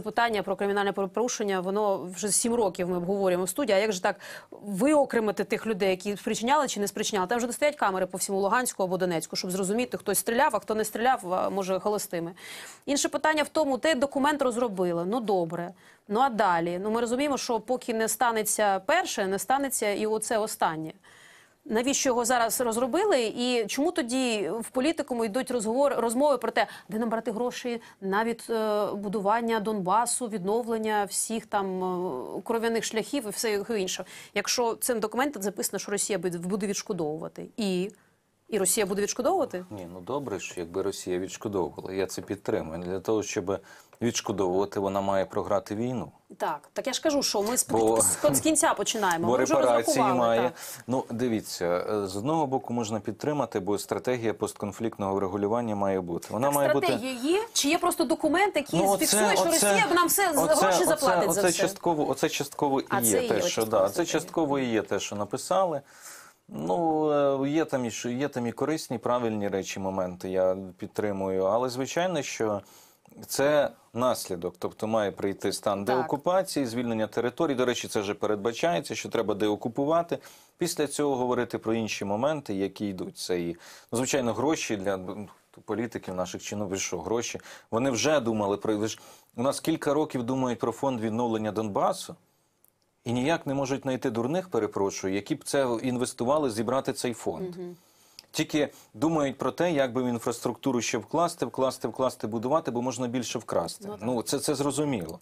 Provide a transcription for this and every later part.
Це питання про кримінальне порушення, воно вже сім років ми обговорюємо в студії. А як же так виокремити тих людей, які спричиняли чи не спричиняли? Там вже не стоять камери по всьому Луганську або Донецьку, щоб зрозуміти, хто стріляв, а хто не стріляв, може холостими. Інше питання в тому, те документ розробили. Ну добре. Ну а далі? Ну ми розуміємо, що поки не станеться перше, не станеться і оце останнє навіщо його зараз розробили, і чому тоді в політикуму йдуть розговор розмови про те, де нам брати гроші на е, будування Донбасу, відновлення всіх там е, кров'яних шляхів і все інше, якщо цим документом записано, що Росія буде відшкодовувати і. І Росія буде відшкодовувати? Ні, ну добре, що якби Росія відшкодовувала. Я це підтримую. Для того, щоб відшкодовувати, вона має програти війну. Так, так я ж кажу, що ми з, Бо... з кінця починаємо. Бо ми репарації має. Так. Ну, дивіться, е, з одного боку можна підтримати, бо стратегія постконфліктного врегулювання має бути. Вона так, має стратегія бути... є? Чи є просто документ, який ну, фіксує, що Росія нам все оце, гроші заплатить оце, за це Частково, оце частково і є те, що да, це частково і є те, що написали. Ну, е, є там і є там і корисні, правильні речі, моменти я підтримую. Але звичайно, що це наслідок, тобто має прийти стан так. деокупації, звільнення територій. До речі, це вже передбачається, що треба деокупувати. Після цього говорити про інші моменти, які йдуть. Це і ну, звичайно гроші для ну, політиків наших чинов, ну, що гроші. Вони вже думали про ви ж у нас кілька років думають про фонд відновлення Донбасу і ніяк не можуть знайти дурних, перепрошую, які б це інвестували, зібрати цей фонд. Угу. Тільки думають про те, як би в інфраструктуру ще вкласти, вкласти, вкласти, будувати, бо можна більше вкрасти. Ну, ну це це зрозуміло.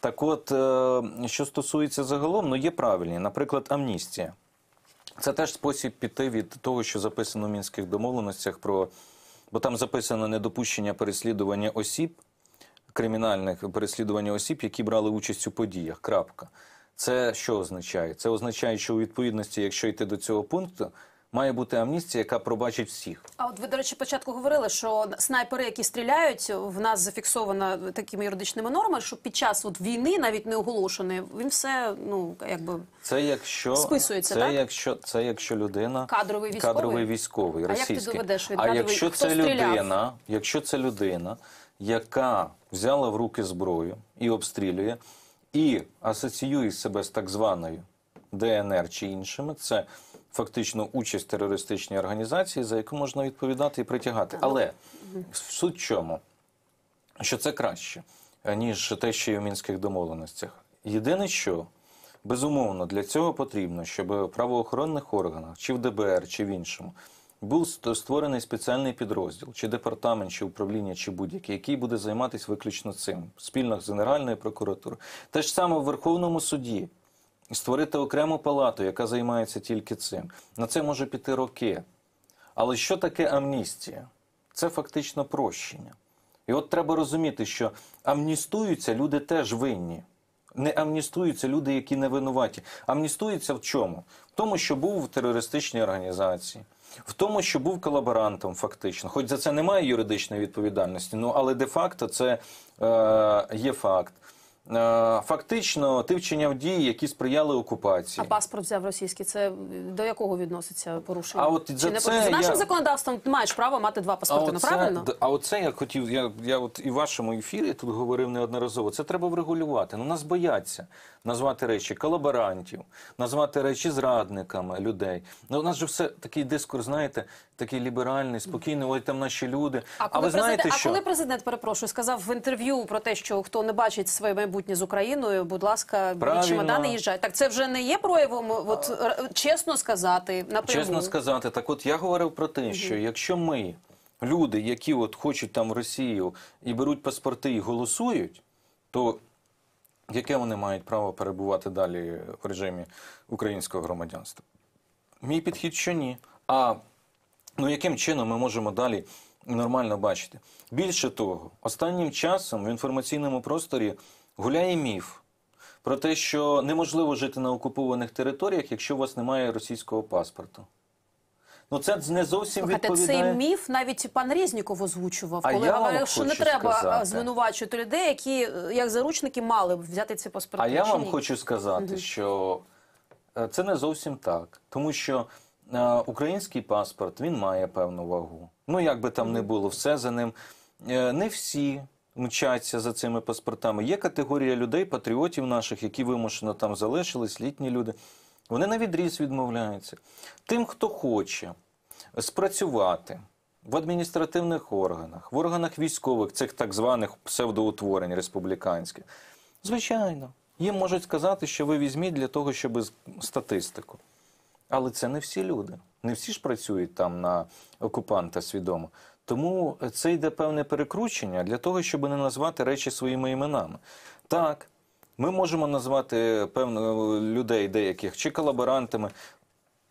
Так, от е, що стосується загалом, ну є правильні, наприклад, амністія. Це теж спосіб піти від того, що записано в мінських домовленостях, про бо там записано недопущення переслідування осіб, кримінальних переслідування осіб, які брали участь у подіях. Крапка. Це що означає? Це означає, що у відповідності, якщо йти до цього пункту, має бути амністія, яка пробачить всіх. А от ви, до речі, початку говорили, що снайпери, які стріляють, в нас зафіксовано такими юридичними нормами, що під час от війни, навіть не оголошений, він все ну якби це якщо списується, це так? якщо це якщо людина кадровий військовий кадровий військовий російський. А як ти доведеш від а якщо хто це стріляв? людина, якщо це людина, яка взяла в руки зброю і обстрілює і асоціює себе з так званою ДНР чи іншими. Це фактично участь в терористичній організації, за яку можна відповідати і притягати. Але в суть чому, що це краще, ніж те, що є в мінських домовленостях. Єдине, що безумовно для цього потрібно, щоб в правоохоронних органах, чи в ДБР, чи в іншому був створений спеціальний підрозділ, чи департамент, чи управління, чи будь-який, який буде займатися виключно цим, спільно з Генеральною прокуратурою. Те ж саме в Верховному суді створити окрему палату, яка займається тільки цим. На це може піти роки. Але що таке амністія? Це фактично прощення. І от треба розуміти, що амністуються люди теж винні. Не амністуються люди, які не винуваті. Амністуються в чому? В тому, що був в терористичній організації в тому, що був колаборантом, фактично, хоч за це немає юридичної відповідальності, ну але де факто це е, є факт. Е, фактично ти вчиняв дії, які сприяли окупації. А паспорт взяв російський. Це до якого відноситься порушення? А от за Чи це не... за нашим законодавством ти маєш право мати два паспорти. ну правильно? А оце я хотів. Я я от і в вашому ефірі тут говорив неодноразово. Це треба врегулювати. Ну нас бояться назвати речі колаборантів, назвати речі зрадниками людей. Ну у нас же все такий дискурс, знаєте, такий ліберальний, спокійний. Ой, там наші люди. А коли а ви президент, знаєте, що? а коли президент перепрошую, сказав в інтерв'ю про те, що хто не бачить своє майбутнє майбутнє з Україною. Будь ласка, Правильно. чемодани їжджай. Так це вже не є проявом. Е, от чесно сказати, напряму. чесно сказати, так от я говорив про те, що угу. якщо ми люди, які от хочуть там в Росію і беруть паспорти і голосують, то яке вони мають право перебувати далі в режимі українського громадянства? Мій підхід, що ні. А ну яким чином ми можемо далі? Нормально бачити більше того, останнім часом в інформаційному просторі гуляє міф про те, що неможливо жити на окупованих територіях, якщо у вас немає російського паспорту. Ну, це не зовсім Слухайте, відповідає... цей міф навіть пан Різніков озвучував, а коли говорив, що не треба сказати. звинувачувати людей, які е, як заручники мали б взяти ці паспорти. А я вам ні? хочу сказати, mm що е, це не зовсім так, тому що е, український паспорт він має певну вагу. Ну як би там не було, все за ним е, не всі мчаться за цими паспортами. Є категорія людей, патріотів наших, які вимушено там залишились, літні люди. Вони на відріз відмовляються. Тим, хто хоче спрацювати в адміністративних органах, в органах військових, цих так званих псевдоутворень республіканських, звичайно, їм можуть сказати, що ви візьміть для того, щоб статистику. Але це не всі люди. Не всі ж працюють там на окупанта свідомо. Тому це йде певне перекручення для того, щоб не назвати речі своїми іменами. Так, ми можемо назвати певно людей деяких чи колаборантами.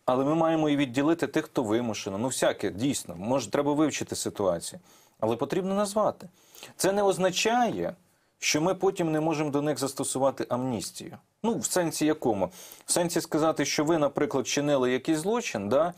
Але ми маємо і відділити тих, хто вимушено. Ну, всяке, дійсно, може, треба вивчити ситуацію. Але потрібно назвати. Це не означає, що ми потім не можемо до них застосувати амністію. Ну, в сенсі якому? В сенсі сказати, що ви, наприклад, чинили якийсь злочин, да,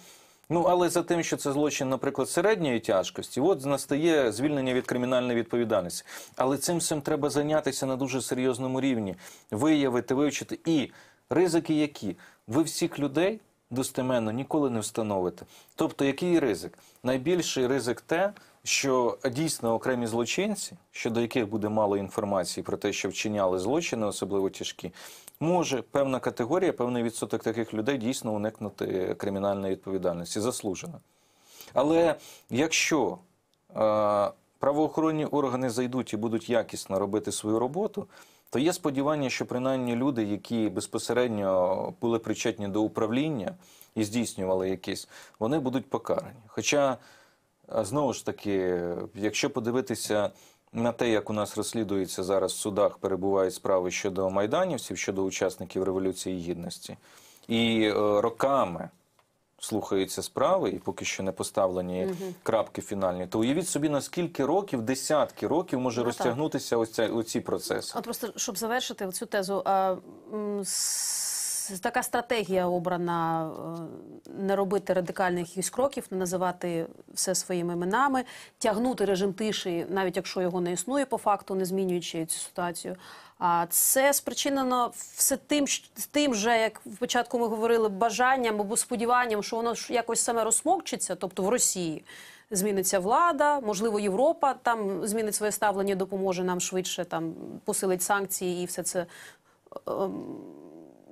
Ну але за тим, що це злочин, наприклад, середньої тяжкості, от настає звільнення від кримінальної відповідальності. Але цим всім треба зайнятися на дуже серйозному рівні, виявити, вивчити і ризики, які ви всіх людей достеменно ніколи не встановите. Тобто, який ризик? Найбільший ризик те. Що дійсно окремі злочинці, щодо яких буде мало інформації про те, що вчиняли злочини, особливо тяжкі, може певна категорія, певний відсоток таких людей дійсно уникнути кримінальної відповідальності заслужено. Але якщо е, правоохоронні органи зайдуть і будуть якісно робити свою роботу, то є сподівання, що принаймні люди, які безпосередньо були причетні до управління і здійснювали якісь, вони будуть покарані. Хоча, е, знову ж таки, якщо подивитися на те, як у нас розслідується зараз в судах, перебувають справи щодо майданівців, щодо учасників революції гідності, і е, роками слухаються справи, і поки що не поставлені угу. крапки фінальні, то уявіть собі, наскільки років, десятки років може ну, розтягнутися ось ця оці процеси. От просто щоб завершити цю тезу. а, така стратегія обрана е, не робити радикальних якихось кроків, не називати все своїми іменами, тягнути режим тиші, навіть якщо його не існує по факту, не змінюючи цю ситуацію. А це спричинено все тим, тим же, як в початку ми говорили, бажанням або сподіванням, що воно якось саме розсмокчиться, тобто в Росії. Зміниться влада, можливо, Європа там змінить своє ставлення, допоможе нам швидше там посилить санкції і все це е, ем,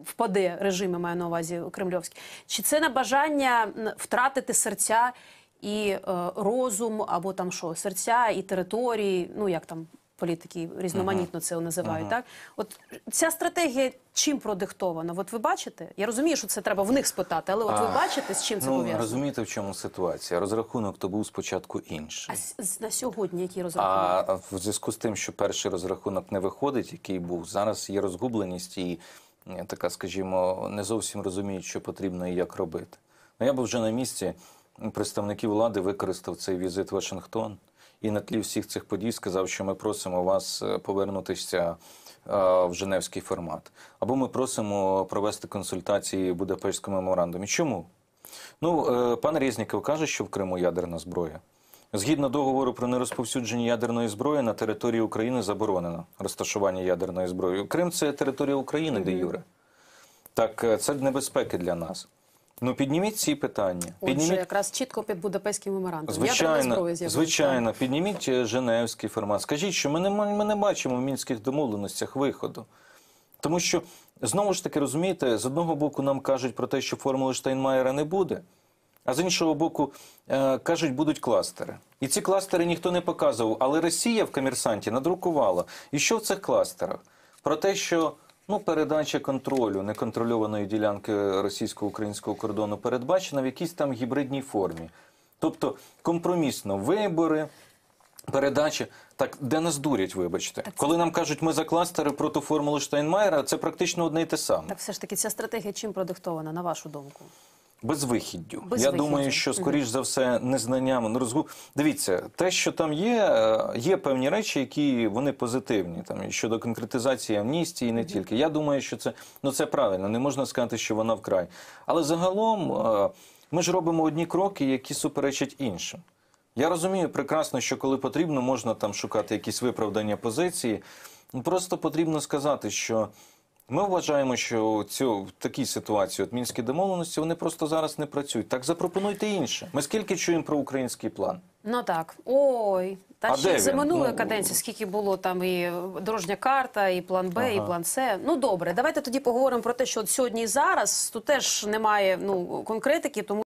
впаде режим, я маю на увазі кремльовський, чи це на бажання втратити серця і е, розум, або там що серця і території, ну як там. Політики різноманітно це називають, ага. так от ця стратегія чим продиктована? От ви бачите? Я розумію, що це треба в них спитати, але от а, ви бачите, з чим це ну, пов'язано? розумієте, в чому ситуація? Розрахунок то був спочатку інший. А на сьогодні який розрахунок? А в зв'язку з тим, що перший розрахунок не виходить, який був зараз. Є розгубленість і Е, така, скажімо, не зовсім розуміють, що потрібно і як робити. Ну я був вже на місці представників влади використав цей візит в Вашингтон і на тлі всіх цих подій сказав, що ми просимо вас е, повернутися. Е, в Женевський формат або ми просимо провести консультації в Будапештському меморандумі. Чому? Ну, пан Резніков каже, що в Криму ядерна зброя. Згідно договору про нерозповсюдження ядерної зброї на території України заборонено розташування ядерної зброї. Крим це територія України, де Юре. Так, е, це небезпеки для нас. Ну підніміть ці питання. Отже, підніміть... якраз чітко під Будапештським меморандумом. Звичайно, звичайно, підніміть е, Женевський формат. Скажіть, що ми не ми не бачимо в мінських домовленостях виходу. Тому що знову ж таки розумієте, з одного боку нам кажуть про те, що формули Штайнмаєра не буде а з іншого боку, е, кажуть, будуть кластери. І ці кластери ніхто не показував. Але Росія в комерсанті надрукувала. І що в цих кластерах? Про те, що ну, передача контролю неконтрольованої ділянки російсько-українського кордону передбачена в якійсь там гібридній формі. Тобто компромісно вибори. передача так, де нас дурять, вибачте, так, коли нам кажуть, ми за кластери проти формули Штайнмайера, це практично одне й те саме. Так, все ж таки, ця стратегія чим продиктована, на вашу думку? Безвихіддю. Безвихіддю. Я думаю, що скоріш за все незнанням не ну, розгу. Дивіться, те, що там є, е, є певні речі, які вони позитивні. Там щодо конкретизації амністії, не тільки. Я думаю, що це ну це правильно. Не можна сказати, що вона вкрай. Але загалом е, ми ж робимо одні кроки, які суперечать іншим. Я розумію прекрасно, що коли потрібно, можна там шукати якісь виправдання позиції. Просто потрібно сказати, що. Ми вважаємо, що цю в такій ситуації от мінські домовленості вони просто зараз не працюють. Так запропонуйте інше. Ми скільки чуємо про український план? Ну так ой, та ще за минулої ну, каденції, скільки було там і дорожня карта, і план Б, ага. і план С. Ну добре, давайте тоді поговоримо про те, що от сьогодні і зараз тут теж немає ну конкретики, тому.